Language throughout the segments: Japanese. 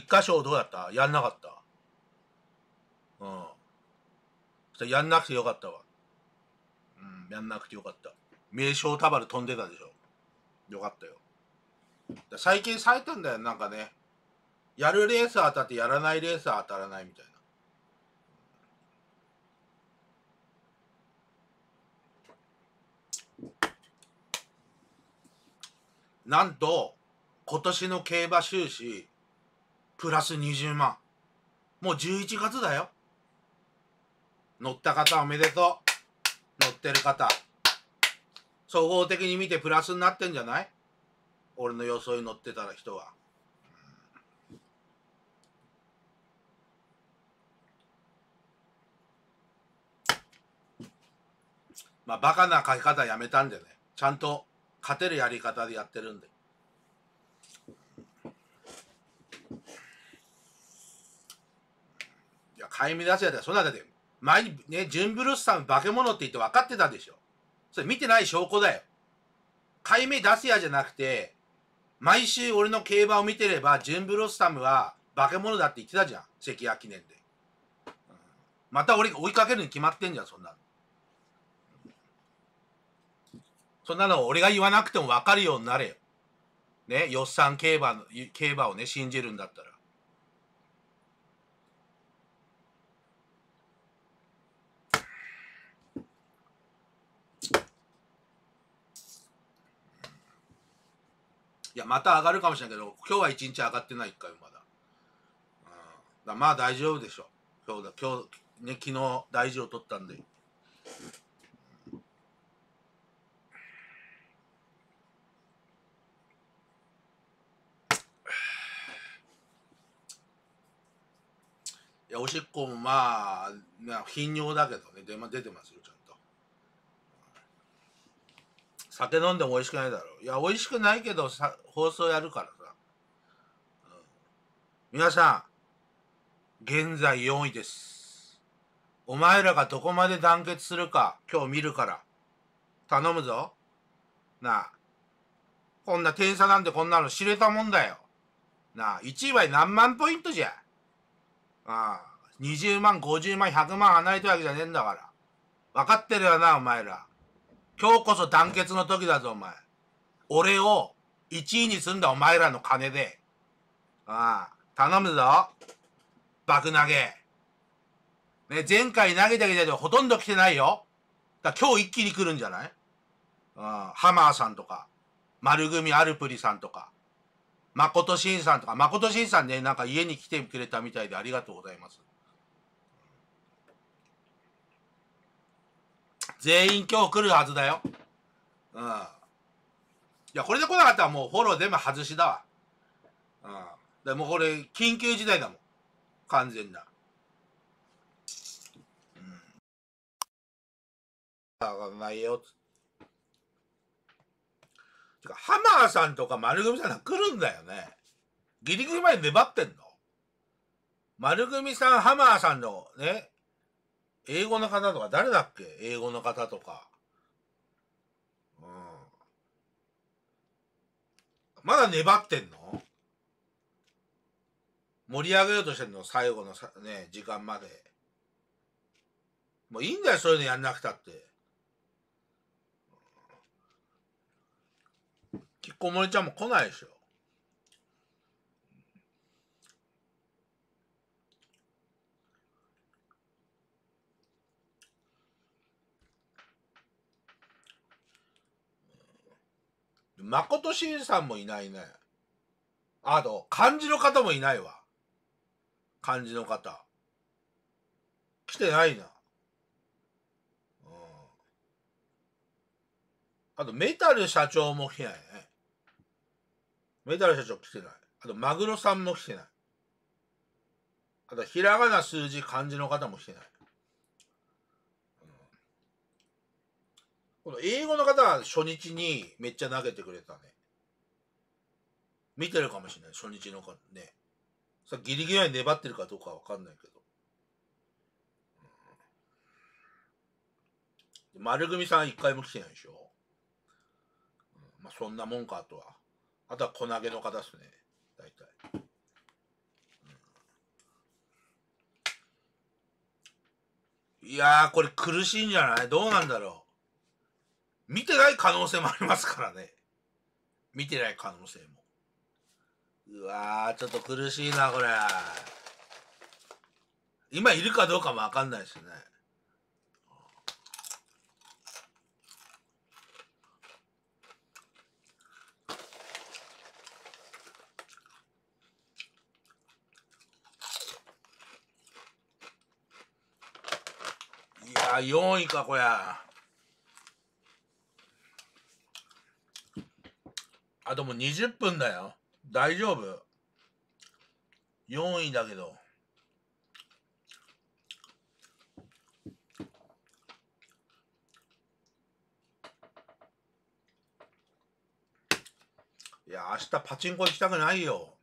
菊花賞どうやったやんなかった。うん。そやんなくてよかったわ。うん、やんなくてよかった。名称たばる飛んでたでしょ。よかったよ。最近咲いてんだよ、なんかね。やるレース当たって、やらないレース当たらないみたいな。なんと、今年の競馬収支、プラス20万。もう11月だよ。乗った方おめでとう。乗ってる方。総合的に見てプラスになってんじゃない俺の予想に乗ってたら人は。まあ、バカな書き方やめたんでね。ちゃんと勝てるやり方でやってるんで。買いやつは、そなって、前にね、ジュンブルースさん化け物って言って分かってたでしょ。それ見てない証拠だよ。買い目出すやじゃなくて、毎週俺の競馬を見てれば、ジュンブロッサムは化け物だって言ってたじゃん。関谷記念で。また俺追いかけるに決まってんじゃん、そんなの。そんなの俺が言わなくても分かるようになれよ。ね、よっさん競馬の、競馬をね、信じるんだったら。いや、また上がるかもしれないけど、今日は一日上がってない、一回まだ。うん。だまあ大丈夫でしょ。今日だ、今日、ね、昨日大事を取ったんで。いや、おしっこもまあ、頻尿だけどね、出,、ま、出てますよ、ちゃん酒飲んでも美味しくないだろう。いや、美味しくないけどさ、放送やるからさ。うん、皆さん、現在4位です。お前らがどこまで団結するか、今日見るから。頼むぞ。なあ。こんな点差なんてこんなの知れたもんだよ。なあ、1位は何万ポイントじゃ。ああ、20万、50万、100万離れてるわけじゃねえんだから。分かってるよな、お前ら。今日こそ団結の時だぞ、お前。俺を1位にすんだ、お前らの金で。ああ、頼むぞ。爆投げ。ね、前回投げたけど、ほとんど来てないよ。だ今日一気に来るんじゃないああ、ハマーさんとか、丸組アルプリさんとか、誠新さんとか、誠新さんね、なんか家に来てくれたみたいでありがとうございます。全員今日来るはずだよ。うん。いや、これで来なかったらもうフォロー全部外しだわ。うん。でもこれ、緊急事態だもん。完全な。うん。だかんないよ。てか、ハマーさんとか丸組さんが来るんだよね。ギリギリまで粘ってんの。丸組さん、ハマーさんのね、英語の方とか、誰だっけ英語の方とか。うん。まだ粘ってんの盛り上げようとしてんの最後のさ、ね、時間まで。もういいんだよ、そういうのやんなくたって。きっこもりちゃんも来ないでしょ。誠慎さんもいないね。あと、漢字の方もいないわ。漢字の方。来てないな。うん。あと、メタル社長も来ないね。メタル社長来てない。あと、マグロさんも来てない。あと、ひらがな数字漢字の方も来てない。この英語の方は初日にめっちゃ投げてくれたね。見てるかもしれない、初日の方ね。さギリギリまで粘ってるかどうかわかんないけど。うん、丸組さん一回も来てないでしょ。うん、まあそんなもんか、あとは。あとは投げの方っすね。大体。いやー、これ苦しいんじゃないどうなんだろう。見てない可能性もありますからね。見てない可能性も。うわちょっと苦しいな、これ。今いるかどうかもわかんないですね。いやー、4位か、こりゃ。あともう20分だよ。大丈夫 ?4 位だけど。いや、明日パチンコ行きたくないよ。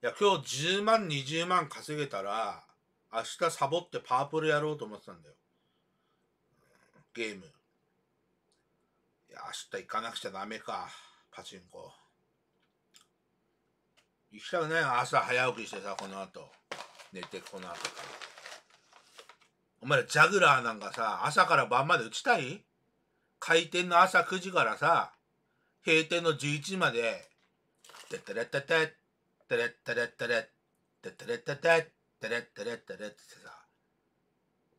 いや、今日10万、20万稼げたら、明日サボってパープルやろうと思ってたんだよ。ゲーム。いや、明日行かなくちゃダメか。パチンコ。行きたくないよ。朝早起きしてさ、この後。寝て、この後から。お前らジャグラーなんかさ、朝から晩まで打ちたい開店の朝9時からさ、閉店の11時まで、てテてれテ、てって、てれってれってれ、てってれテてって、てれてれてれってさ、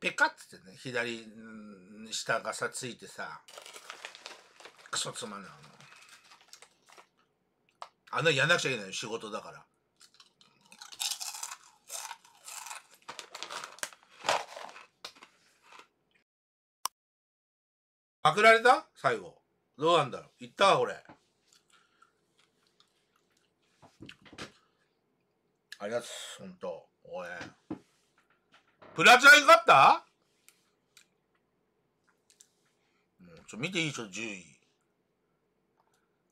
ペカッつってね、左下がさ、ついてさ、クソつまんない。あんなやんなくちゃいけない仕事だからパクられた最後どうなんだろういったわこれありがとうほんとおいプラチナにかったうちょ見ていいでしょ10位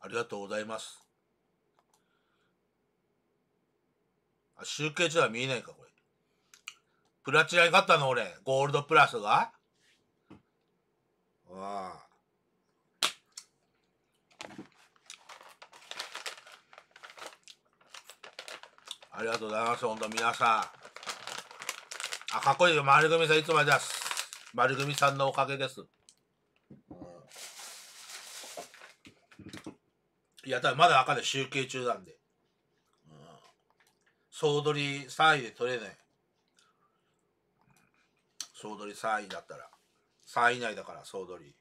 ありがとうございます集計値は見えないか、これ。プラチナに勝ったの、俺。ゴールドプラスが。ああ。ありがとうございます、本当皆さん。あ、かっこいいよ。丸組さん、いつまでます。丸組さんのおかげです。いや、た分まだ赤で集計中なんで。総取り3位で取れない。総取り3位だったら。3位以内だから総取り。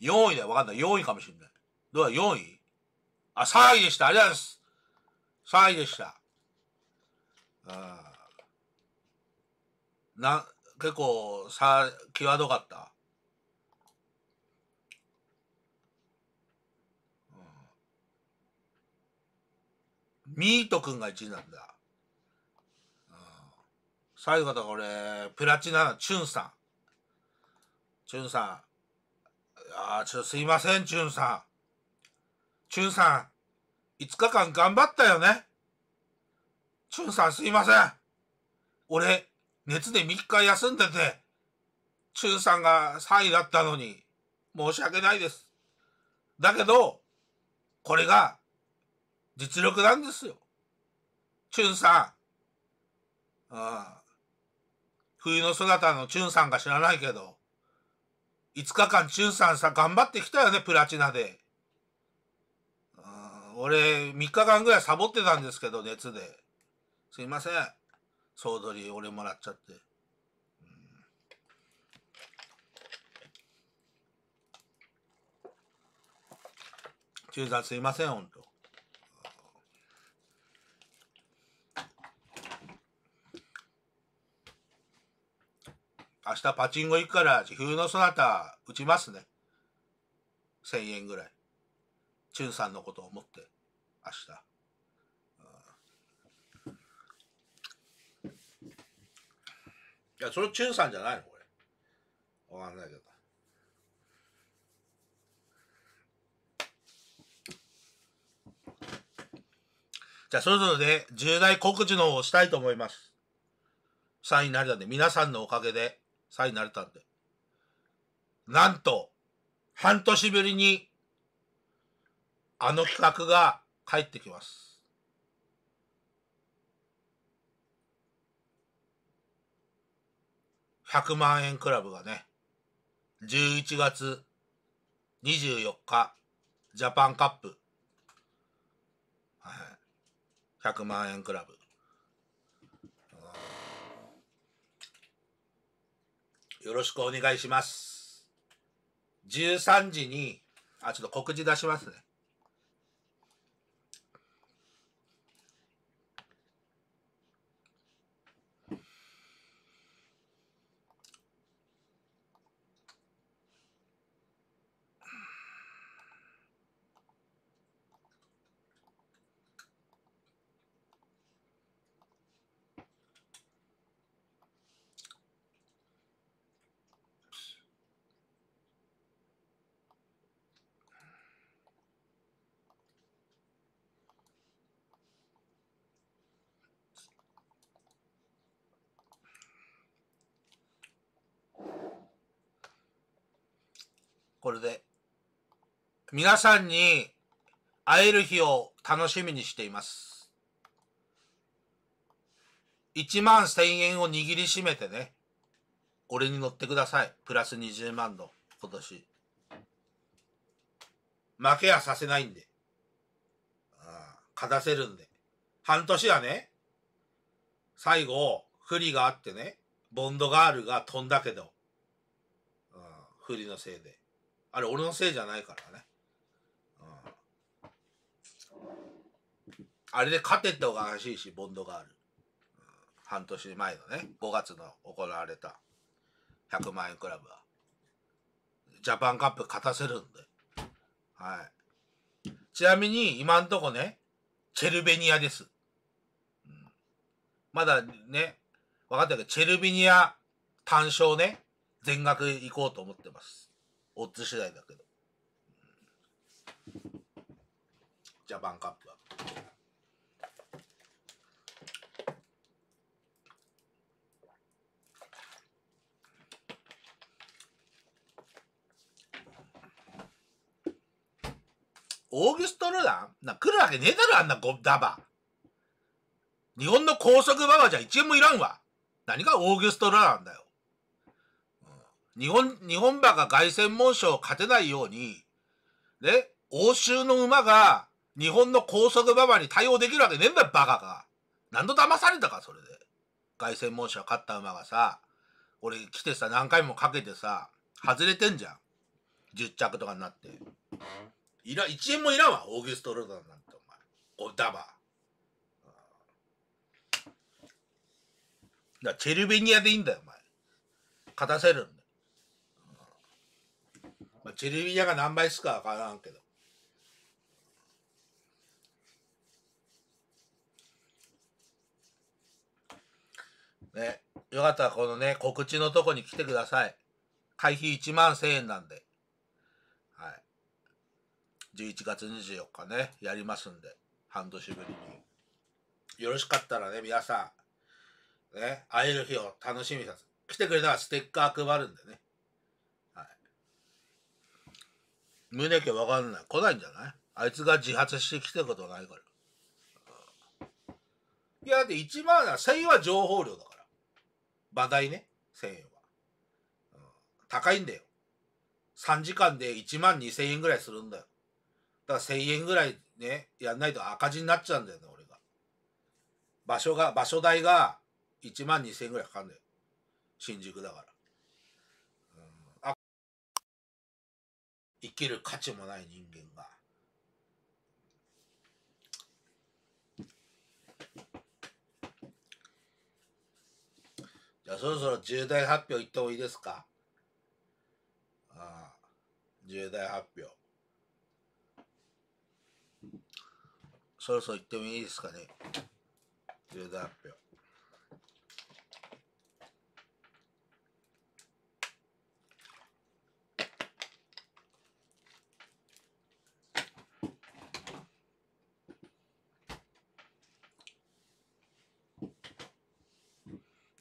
4位だよ。分かんない。4位かもしれない。どうだ ?4 位あ、3位でした。ありがとうございます。3位でした。あな、結構、さ、際どかった。ミートくんが1位なんだ。うん、最後だこれ、俺、プラチナ、チュンさん。チュンさん。ああ、ちょっとすいません、チュンさん。チュンさん、5日間頑張ったよね。チュンさんすいません。俺、熱で3日休んでて、チュンさんが3位だったのに、申し訳ないです。だけど、これが実力なんですよ。チュンさん。ああ冬の姿のチュンさんか知らないけど、5日間チュンさんさ、頑張ってきたよね、プラチナで。俺、3日間ぐらいサボってたんですけど、熱で。すいません。総取り、俺もらっちゃって。中ん、すいません、んと。明日パチンコ行くから自風のそなた打ちますね。1000円ぐらい。チュンさんのことを思って、明日。いや、それチュンさんじゃないのこれ。わかんないけど。じゃあ、それぞれで重大告知の方をしたいと思います。3位になれたんで、皆さんのおかげで、さえなれたんで。なんと、半年ぶりに、あの企画が帰ってきます。100万円クラブがね、11月24日、ジャパンカップ、はい、100万円クラブ。よろしくお願いします。13時に、あ、ちょっと告示出しますね。これで。皆さんに会える日を楽しみにしています。1万1000円を握りしめてね。俺に乗ってください。プラス20万の今年。負けはさせないんで。ああ、勝たせるんで。半年はね、最後、不利があってね、ボンドガールが飛んだけど、うん、不利のせいで。あれ、俺のせいじゃないからね。うん、あれで勝てたておかしいし、ボンドガール。うん、半年前のね、5月の行われた100万円クラブは。ジャパンカップ勝たせるんで。はい。ちなみに、今んとこね、チェルベニアです。うん、まだね、分かったけど、チェルベニア単勝ね、全額行こうと思ってます。オッズ次第だけど。ジャパンカップは。オーギュスト・ルランな、来るわけねえだろ、あんなゴダバ。日本の高速馬場じゃ一円もいらんわ。何がオーギュスト・ルランだよ。日本、日本馬が凱旋門賞を勝てないように、ね、欧州の馬が日本の高速馬場に対応できるわけねえんだよ、バカが。何度騙されたか、それで。凱旋門賞勝った馬がさ、俺来てさ、何回もかけてさ、外れてんじゃん。10着とかになって。いら、1円もいらんわ、オーギュスト・ロダンなんて、お前。お、ダバ。だチェルベニアでいいんだよ、お前。勝たせるんだ。まあ、チェルビアが何倍すかわからんけど。ね、よかったらこのね、告知のとこに来てください。会費1万1000円なんで。はい。11月24日ね、やりますんで。半年ぶりに。よろしかったらね、皆さん、ね、会える日を楽しみさせ。来てくれたらステッカー配るんでね。胸毛わかんない来ないんじゃないあいつが自発してきてることないから、いやだって1万は1000円は情報量だから場代ね1000円は、高いんだよ3時間で1万2000円ぐらいするんだよだから1000円ぐらいねやんないと赤字になっちゃうんだよね俺が場所が場所代が1万2000円ぐらいかかるんだよ新宿だから生きる価値もない人間がじゃあそろそろ重大発表言ってもいいですかああ重大発表そろそろ言ってもいいですかね重大発表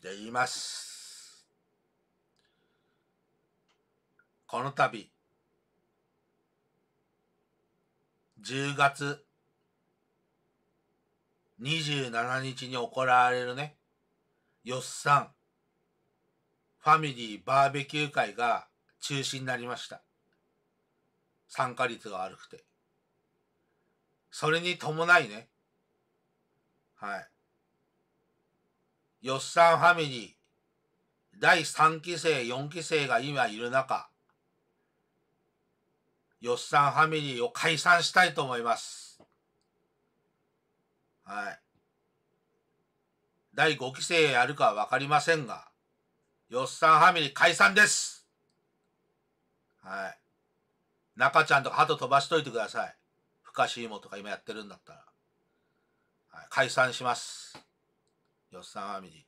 ています。この度、10月27日に行われるね、よっさん、ファミリーバーベキュー会が中止になりました。参加率が悪くて。それに伴いね、はい。よっさんファミリー、第3期生、4期生が今いる中、よっさんファミリーを解散したいと思います。はい。第5期生やるかわかりませんが、よっさんファミリー解散ですはい。中ちゃんとか鳩飛ばしといてください。深しいもとか今やってるんだったら。はい、解散します。よっさんあみり。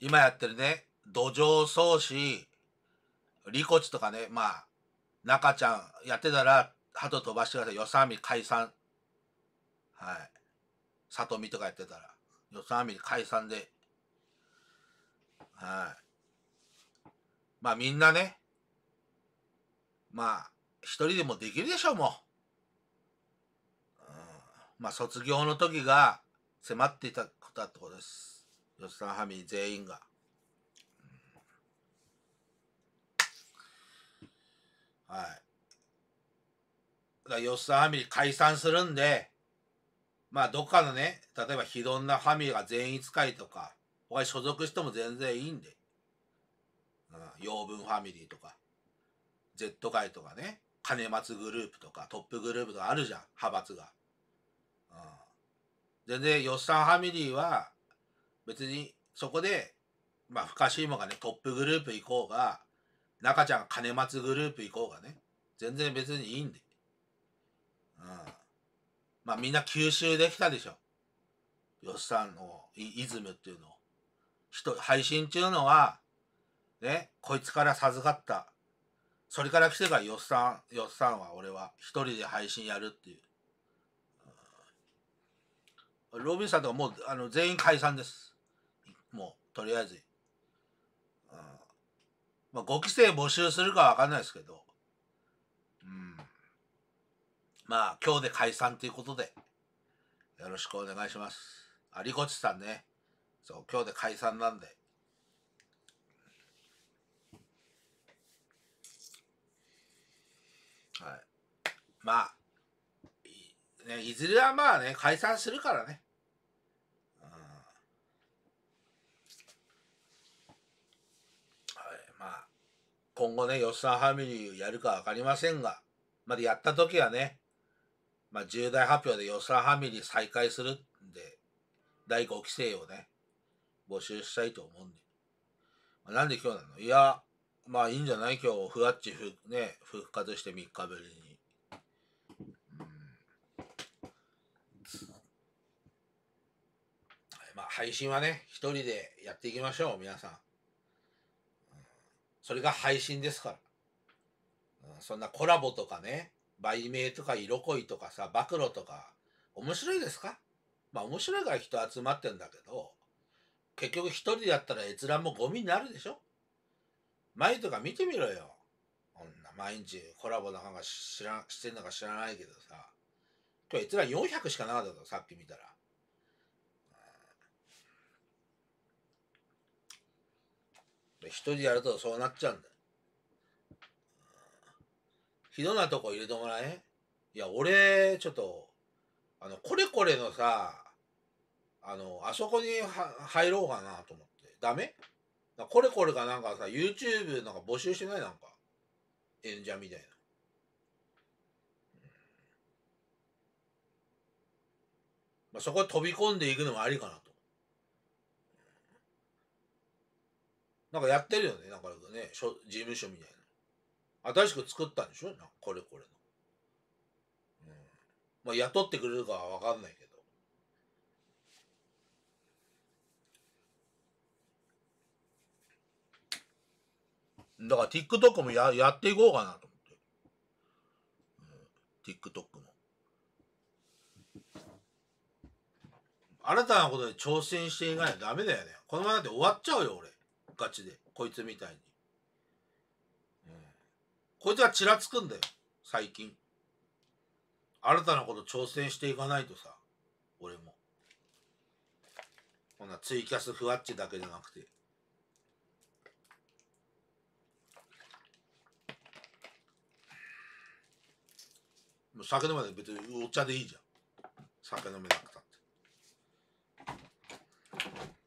今やってるね、土壌創始、リコチとかね、まあ、中ちゃんやってたら、鳩飛ばしてください。よさあみ解散。はい。里見とかやってたら、よさあみ解散で。はい。まあみんなね、まあ、一人でもできるでしょう、もう。まあ、卒業の時が迫っていたことだってことです。吉田ファミリー全員が。はい。だ吉田ファミリー解散するんで、まあ、どっかのね、例えば、非んなファミリーが全員使いとか、他に所属しても全然いいんで。うん、養分ファミリーとか、Z 界とかね、金松グループとか、トップグループとかあるじゃん、派閥が。うん、で、ね、吉さんファミリーは別にそこで、まあ、ふかしいもがねトップグループ行こうが中ちゃん金松グループ行こうがね全然別にいいんで、うん、まあみんな吸収できたでしょっさんのイズムっていうのを配信っていうのはねこいつから授かったそれから来てからよっさんよっさんは俺は一人で配信やるっていうロビンさんとかもうあの全員解散です。もう、とりあえず。うん、まあ、5期生募集するかわかんないですけど。うん。まあ、今日で解散ということで、よろしくお願いします。あ、リコチさんね。そう、今日で解散なんで。はい。まあ、いね、いずれはまあね、解散するからね。今後ね、吉沢ファミリーやるかわかりませんが、まだやった時はね、まあ、重大発表でさんファミリー再開するんで、第5期生をね、募集したいと思うんで。まあ、なんで今日なのいや、まあいいんじゃない今日、ふわっちふ、ね、復活して3日ぶりに。まあ、配信はね、一人でやっていきましょう、皆さん。それが配信ですから。うん、そんなコラボとかね、売名とか色恋とかさ、暴露とか、面白いですかまあ面白いから人集まってんだけど、結局一人でやったら閲覧もゴミになるでしょ前とか見てみろよ。こんな毎日コラボなんか知らしてんのか知らないけどさ。今日閲覧400しかなかったぞ、さっき見たら。一人でやるとそうなっちゃうんだよ。ひどなとこ入れてもらえいや、俺、ちょっと、あの、これこれのさ、あの、あそこに入ろうかなと思って。ダメこれこれがなんかさ、YouTube なんか募集してないなんか。演者みたいな。まあ、そこ飛び込んでいくのもありかなと。なんかやってるよね、なんかね、事務所みたいな。新しく作ったんでしょなんかこれこれの。うん。まあ、雇ってくれるかはわかんないけど。だから TikTok もややっていこうかなと思って。うん、TikTok も。新たなことで挑戦していかないとダメだよね。このままだって終わっちゃうよ、俺。ガチでこいつみたいに、えん、こいつはちらつくんだよ最近新たなこと挑戦していかないとさ俺もこんなツイキャスふわっちだけじゃなくてもう酒飲まない別にお茶でいいじゃん酒飲めなくたって。